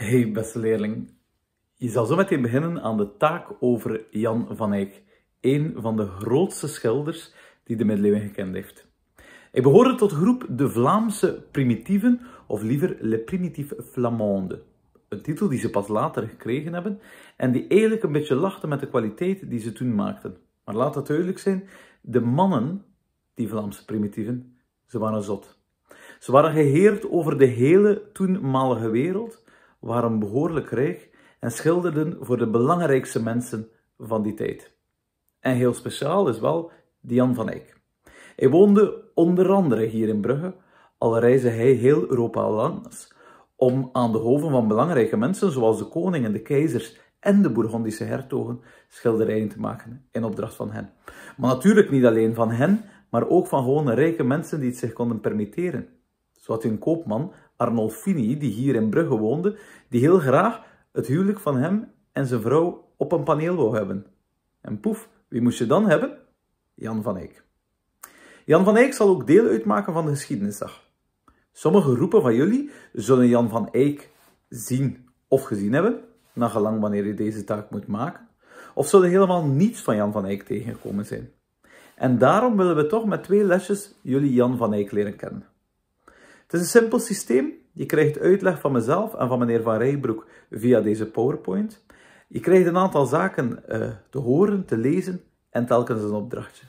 Hey beste leerling, je zal zo meteen beginnen aan de taak over Jan van Eyck, een van de grootste schilders die de middeleeuwen gekend heeft. Hij behoorde tot de groep de Vlaamse primitieven, of liever Le Primitif Flamande. Een titel die ze pas later gekregen hebben en die eigenlijk een beetje lachte met de kwaliteit die ze toen maakten. Maar laat dat duidelijk zijn, de mannen, die Vlaamse primitieven, ze waren zot. Ze waren geheerd over de hele toenmalige wereld waren behoorlijk rijk en schilderden voor de belangrijkste mensen van die tijd. En heel speciaal is wel Jan van Eyck. Hij woonde onder andere hier in Brugge, al reisde hij heel Europa langs om aan de hoven van belangrijke mensen zoals de koningen, de keizers en de Bourgondische hertogen schilderijen te maken in opdracht van hen. Maar natuurlijk niet alleen van hen, maar ook van gewone rijke mensen die het zich konden permitteren. Dat hun koopman, Arnolfini, die hier in Brugge woonde, die heel graag het huwelijk van hem en zijn vrouw op een paneel wou hebben. En poef, wie moest je dan hebben? Jan van Eyck. Jan van Eyck zal ook deel uitmaken van de geschiedenisdag. Sommige roepen van jullie zullen Jan van Eyck zien of gezien hebben, na gelang wanneer je deze taak moet maken, of zullen helemaal niets van Jan van Eyck tegengekomen zijn. En daarom willen we toch met twee lesjes jullie Jan van Eyck leren kennen. Het is een simpel systeem. Je krijgt uitleg van mezelf en van meneer Van Rijbroek via deze PowerPoint. Je krijgt een aantal zaken eh, te horen, te lezen en telkens een opdrachtje.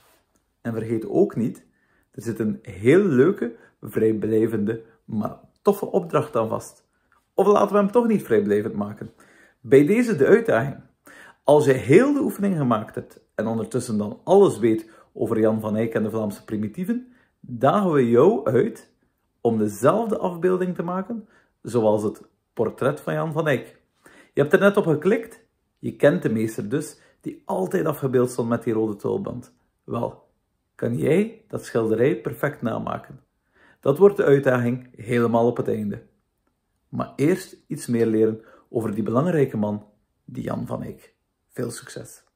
En vergeet ook niet, er zit een heel leuke, vrijblijvende, maar toffe opdracht aan vast. Of laten we hem toch niet vrijblijvend maken. Bij deze de uitdaging. Als je heel de oefening gemaakt hebt en ondertussen dan alles weet over Jan van Eyck en de Vlaamse primitieven, dagen we jou uit om dezelfde afbeelding te maken zoals het portret van Jan van Eyck. Je hebt er net op geklikt, je kent de meester dus, die altijd afgebeeld stond met die rode tulband. Wel, kan jij dat schilderij perfect namaken? Dat wordt de uitdaging helemaal op het einde. Maar eerst iets meer leren over die belangrijke man, die Jan van Eyck. Veel succes!